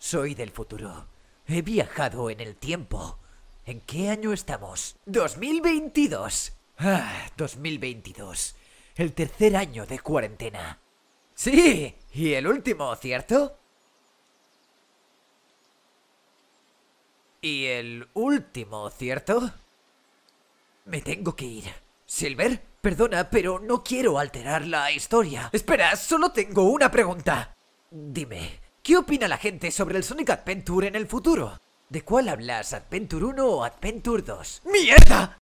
Soy del futuro. He viajado en el tiempo. ¿En qué año estamos? ¡2022! Ah, 2022. El tercer año de cuarentena. Sí, y el último, ¿cierto? Y el último, ¿cierto? Me tengo que ir. Silver, perdona, pero no quiero alterar la historia. Espera, solo tengo una pregunta. Dime, ¿Qué opina la gente sobre el Sonic Adventure en el futuro? ¿De cuál hablas? ¿Adventure 1 o Adventure 2? ¡Mierda!